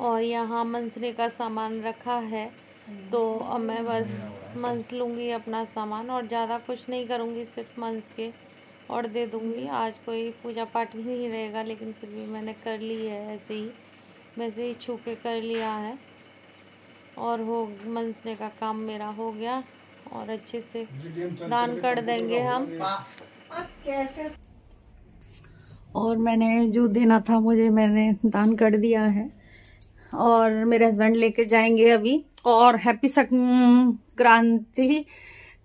और यहाँ मंसने का सामान रखा है तो अब मैं बस मंस लूँगी अपना सामान और ज़्यादा कुछ नहीं करूँगी सिर्फ मंस के और दे दूँगी आज कोई पूजा पाठ भी नहीं रहेगा लेकिन फिर भी मैंने कर ली है ऐसे ही वैसे ही छू के कर लिया है और हो मंसने का काम मेरा हो गया और अच्छे से दान कर देंगे हम कैसे और मैंने जो देना था मुझे मैंने दान कर दिया है और मेरे हस्बैंड लेके जाएंगे अभी और हैप्पी संक्रांति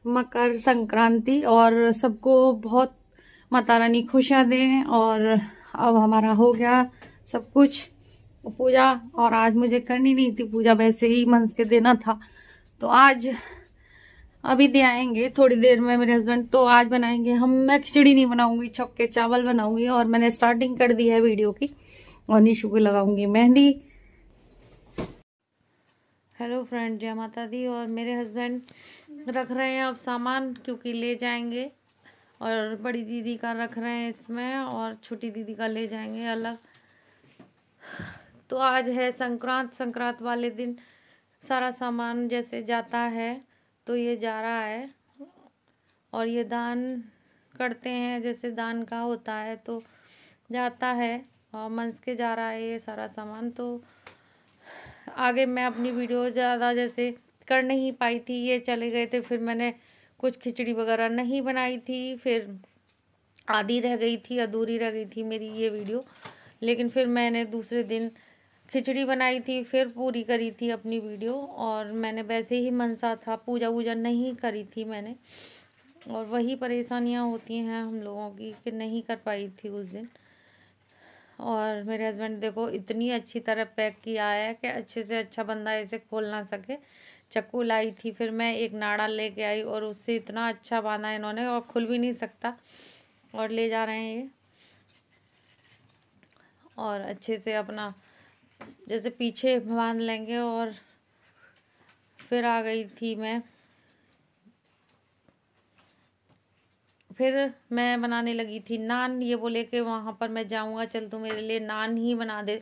मकर संक्रांति और सबको बहुत माता रानी खुशियाँ दें और अब हमारा हो गया सब कुछ पूजा और आज मुझे करनी नहीं थी पूजा वैसे ही मन के देना था तो आज अभी दे आएंगे थोड़ी देर में मेरे हस्बैंड तो आज बनाएंगे हम मैं खिचड़ी नहीं बनाऊंगी छक्के चावल बनाऊंगी और मैंने स्टार्टिंग कर दी है वीडियो की और निशु को लगाऊंगी मेहंदी हेलो फ्रेंड जय माता दी और मेरे हस्बैंड रख रहे हैं अब सामान क्योंकि ले जाएंगे और बड़ी दीदी का रख रहे हैं इसमें और छोटी दीदी का ले जाएंगे अलग तो आज है संक्रांत संक्रांत वाले दिन सारा सामान जैसे जाता है तो ये जा रहा है और ये दान करते हैं जैसे दान का होता है तो जाता है और मंस के जा रहा है ये सारा सामान तो आगे मैं अपनी वीडियो ज़्यादा जैसे कर नहीं पाई थी ये चले गए थे फिर मैंने कुछ खिचड़ी वगैरह नहीं बनाई थी फिर आधी रह गई थी अधूरी रह गई थी मेरी ये वीडियो लेकिन फिर मैंने दूसरे दिन खिचड़ी बनाई थी फिर पूरी करी थी अपनी वीडियो और मैंने वैसे ही मनसा था पूजा वूजा नहीं करी थी मैंने और वही परेशानियां होती हैं हम लोगों की कि नहीं कर पाई थी उस दिन और मेरे हस्बैंड देखो इतनी अच्छी तरह पैक किया है कि अच्छे से अच्छा बंदा इसे खोल ना सके चक्कू लाई थी फिर मैं एक नाड़ा लेके आई और उससे इतना अच्छा बांधा इन्होंने और खुल भी नहीं सकता और ले जा रहे हैं ये और अच्छे से अपना जैसे पीछे बांध लेंगे और फिर आ गई थी मैं फिर मैं बनाने लगी थी नान ये बोले कि वहाँ पर मैं जाऊँगा चल तू मेरे लिए नान ही बना दे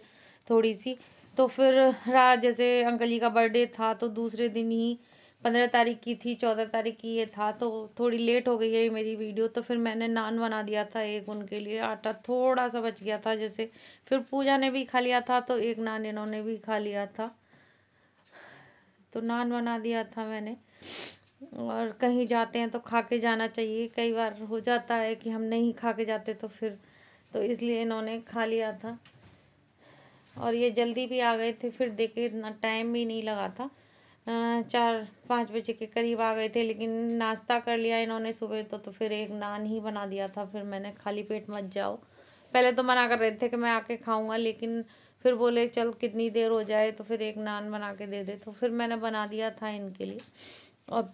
थोड़ी सी तो फिर रात जैसे अंकल जी का बर्थडे था तो दूसरे दिन ही पंद्रह तारीख की थी चौदह तारीख की ये था तो थोड़ी लेट हो गई है ये मेरी वीडियो तो फिर मैंने नान बना दिया था एक उनके लिए आटा थोड़ा सा बच गया था जैसे फिर पूजा ने भी खा लिया था तो एक नान इन्होंने भी खा लिया था तो नान बना दिया था मैंने और कहीं जाते हैं तो खा के जाना चाहिए कई बार हो जाता है कि हम नहीं खा के जाते तो फिर तो इसलिए इन्होंने खा लिया था और ये जल्दी भी आ गए थे फिर देखे इतना टाइम भी नहीं लगा था चार पाँच बजे के करीब आ गए थे लेकिन नाश्ता कर लिया इन्होंने सुबह तो तो फिर एक नान ही बना दिया था फिर मैंने खाली पेट मत जाओ पहले तो मना कर रहे थे कि मैं आके खाऊंगा लेकिन फिर बोले चल कितनी देर हो जाए तो फिर एक नान बना के दे दे तो फिर मैंने बना दिया था इनके लिए और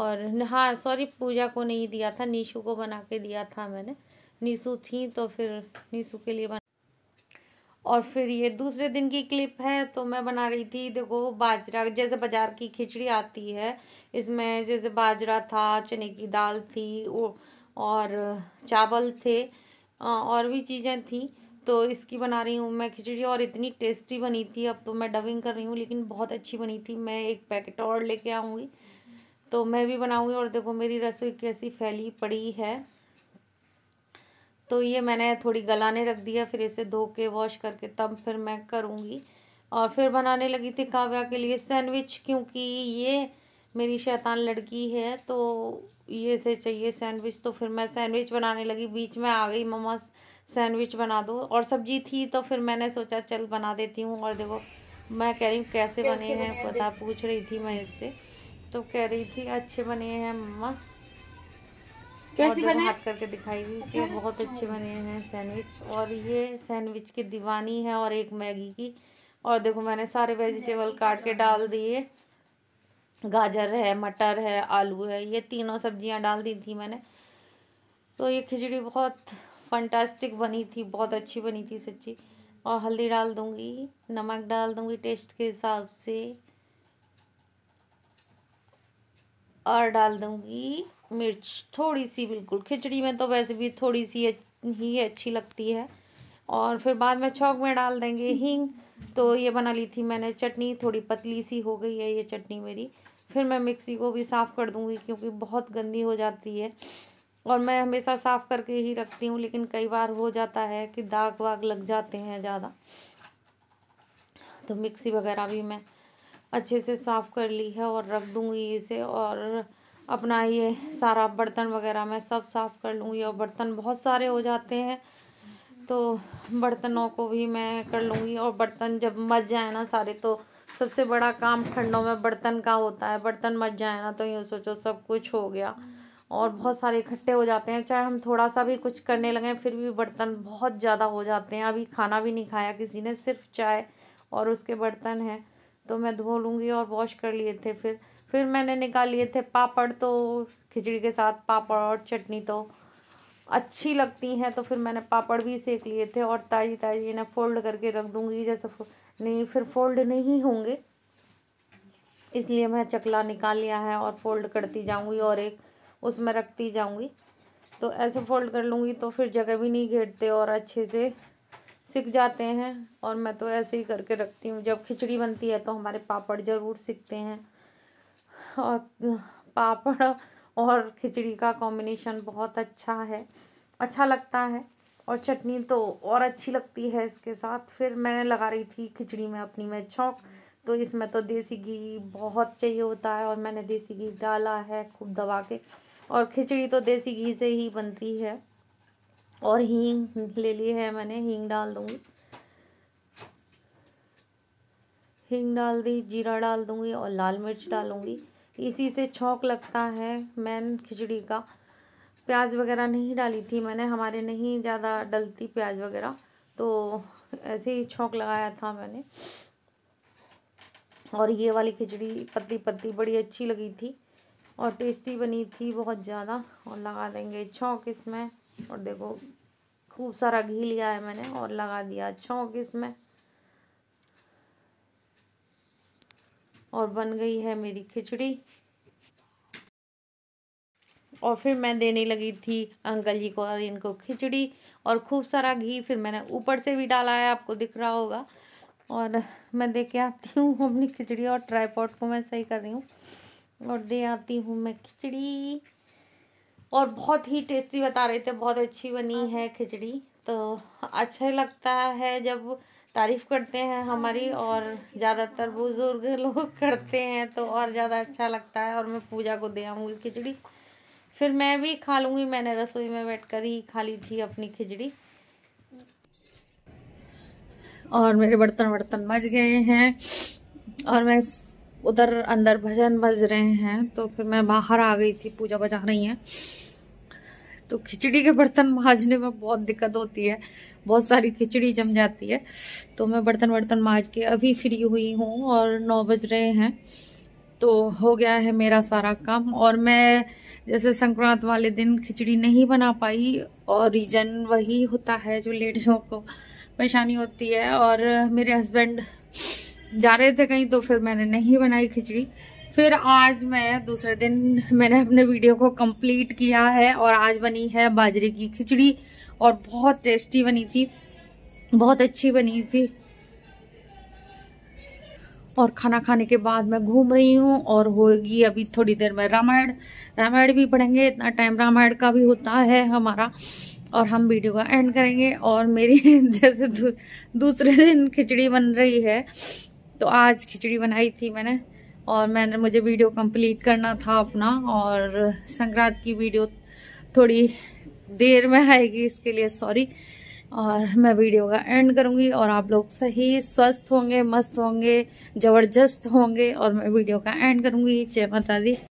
और हाँ सॉरी पूजा को नहीं दिया था नीशू को बना के दिया था मैंने नीशू थी तो फिर नीशू के लिए बना और फिर ये दूसरे दिन की क्लिप है तो मैं बना रही थी देखो बाजरा जैसे बाज़ार की खिचड़ी आती है इसमें जैसे बाजरा था चने की दाल थी और चावल थे और भी चीज़ें थी तो इसकी बना रही हूँ मैं खिचड़ी और इतनी टेस्टी बनी थी अब तो मैं डबिंग कर रही हूँ लेकिन बहुत अच्छी बनी थी मैं एक पैकेट और लेके आऊँगी तो मैं भी बनाऊँगी और देखो मेरी रसोई कैसी फैली पड़ी है तो ये मैंने थोड़ी गलाने रख दिया फिर इसे धो के वॉश करके तब फिर मैं करूँगी और फिर बनाने लगी थी काव्या के लिए सैंडविच क्योंकि ये मेरी शैतान लड़की है तो ये से चाहिए सैंडविच तो फिर मैं सैंडविच बनाने लगी बीच में आ गई मम्मा सैंडविच बना दो और सब्जी थी तो फिर मैंने सोचा चल बना देती हूँ और देखो मैं कह रही हूँ कैसे बने हैं पता पूछ रही थी मैं इससे तो कह रही थी अच्छे बने हैं मम्मा कैसे बने हाथ करके दिखाई दी अच्छा, बहुत अच्छे बने हैं सैंडविच और ये सैंडविच की दीवानी है और एक मैगी की और देखो मैंने सारे वेजिटेबल काट के डाल दिए गाजर है मटर है आलू है ये तीनों सब्जियां डाल दी थी मैंने तो ये खिचड़ी बहुत फंटास्टिक बनी थी बहुत अच्छी बनी थी सच्ची और हल्दी डाल दूँगी नमक डाल दूँगी टेस्ट के हिसाब से और डाल दूँगी मिर्च थोड़ी सी बिल्कुल खिचड़ी में तो वैसे भी थोड़ी सी ही अच्छी लगती है और फिर बाद में छौक में डाल देंगे हींग तो ये बना ली थी मैंने चटनी थोड़ी पतली सी हो गई है ये चटनी मेरी फिर मैं मिक्सी को भी साफ़ कर दूँगी क्योंकि बहुत गंदी हो जाती है और मैं हमेशा साफ़ करके ही रखती हूँ लेकिन कई बार हो जाता है कि दाग वाग लग जाते हैं ज़्यादा तो मिक्सी वगैरह भी मैं अच्छे से साफ़ कर ली है और रख दूँगी इसे और अपना ये सारा बर्तन वगैरह मैं सब साफ़ कर लूँगी और बर्तन बहुत सारे हो जाते हैं तो बर्तनों को भी मैं कर लूँगी और बर्तन जब मच जाए ना सारे तो सबसे बड़ा काम ठंडों में बर्तन का होता है बर्तन मच जाए ना तो यूँ सोचो सब कुछ हो गया और बहुत सारे इकट्ठे हो जाते हैं चाहे हम थोड़ा सा भी कुछ करने लगे फिर भी बर्तन बहुत ज़्यादा हो जाते हैं अभी खाना भी नहीं खाया किसी ने सिर्फ चाय और उसके बर्तन हैं तो मैं धो लूँगी और वॉश कर लिए थे फिर फिर मैंने निकाल लिए थे पापड़ तो खिचड़ी के साथ पापड़ और चटनी तो अच्छी लगती हैं तो फिर मैंने पापड़ भी सेक लिए थे और ताज़ी ताज़ी इन्हें फोल्ड करके रख दूँगी जैसे नहीं फिर फोल्ड नहीं होंगे इसलिए मैं चकला निकाल लिया है और फोल्ड करती जाऊँगी और एक उसमें रखती जाऊँगी तो ऐसे फोल्ड कर लूँगी तो फिर जगह भी नहीं घेरते और अच्छे से सीख जाते हैं और मैं तो ऐसे ही करके रखती हूँ जब खिचड़ी बनती है तो हमारे पापड़ ज़रूर सीखते हैं और पापड़ और खिचड़ी का कॉम्बिनेशन बहुत अच्छा है अच्छा लगता है और चटनी तो और अच्छी लगती है इसके साथ फिर मैंने लगा रही थी खिचड़ी में अपनी में छोंक तो इसमें तो देसी घी बहुत चाहिए होता है और मैंने देसी घी डाला है खूब दबा के और खिचड़ी तो देसी घी से ही बनती है और हींग ले ली है मैंने हींग डाल दूँगी हींग डाल दी जीरा डाल दूँगी और लाल मिर्च डालूँगी इसी से छौक लगता है मैन खिचड़ी का प्याज वगैरह नहीं डाली थी मैंने हमारे नहीं ज़्यादा डलती प्याज वगैरह तो ऐसे ही छौक लगाया था मैंने और ये वाली खिचड़ी पतली पतली बड़ी अच्छी लगी थी और टेस्टी बनी थी बहुत ज़्यादा और लगा देंगे छौक इसमें और देखो खूब सारा घी लिया है मैंने और लगा दिया छौंक इसमें और बन गई है मेरी खिचड़ी और फिर मैं देने लगी थी अंकल जी को और इनको खिचड़ी और खूब सारा घी फिर मैंने ऊपर से भी डाला है आपको दिख रहा होगा और मैं दे के आती हूँ अपनी खिचड़ी और ट्राईपॉट को मैं सही कर रही हूँ और दे आती हूँ मैं खिचड़ी और बहुत ही टेस्टी बता रहे थे बहुत अच्छी बनी है हाँ। खिचड़ी तो अच्छा लगता है जब तारीफ़ करते हैं हमारी हाँ। और ज़्यादातर बुज़ुर्ग लोग करते हैं तो और ज़्यादा अच्छा लगता है और मैं पूजा को दे आऊँगी खिचड़ी फिर मैं भी खा लूँगी मैंने रसोई में बैठ कर ही खा ली थी अपनी खिचड़ी और मेरे बर्तन बर्तन मच गए हैं और मैं उधर अंदर भजन बज रहे हैं तो फिर मैं बाहर आ गई थी पूजा बजा रही है तो खिचड़ी के बर्तन मांजने में बहुत दिक्कत होती है बहुत सारी खिचड़ी जम जाती है तो मैं बर्तन बर्तन मांज के अभी फ्री हुई हूँ और नौ बज रहे हैं तो हो गया है मेरा सारा काम और मैं जैसे संक्रांत वाले दिन खिचड़ी नहीं बना पाई और रीजन वही होता है जो लेडीज़ों को परेशानी होती है और मेरे हस्बैंड जा रहे थे कहीं तो फिर मैंने नहीं बनाई खिचड़ी फिर आज मैं दूसरे दिन मैंने अपने वीडियो को कंप्लीट किया है और आज बनी है बाजरे की खिचड़ी और बहुत टेस्टी बनी थी बहुत अच्छी बनी थी और खाना खाने के बाद मैं घूम रही हूँ और होगी अभी थोड़ी देर में रामायण रामायण भी पढ़ेंगे इतना टाइम रामायण का भी होता है हमारा और हम वीडियो का एंड करेंगे और मेरी जैसे दूसरे दिन खिचड़ी बन रही है तो आज खिचड़ी बनाई थी मैंने और मैंने मुझे वीडियो कंप्लीट करना था अपना और संक्रांत की वीडियो थोड़ी देर में आएगी इसके लिए सॉरी और मैं वीडियो का एंड करूँगी और आप लोग सही स्वस्थ होंगे मस्त होंगे ज़बरदस्त होंगे और मैं वीडियो का एंड करूंगी जय माता दी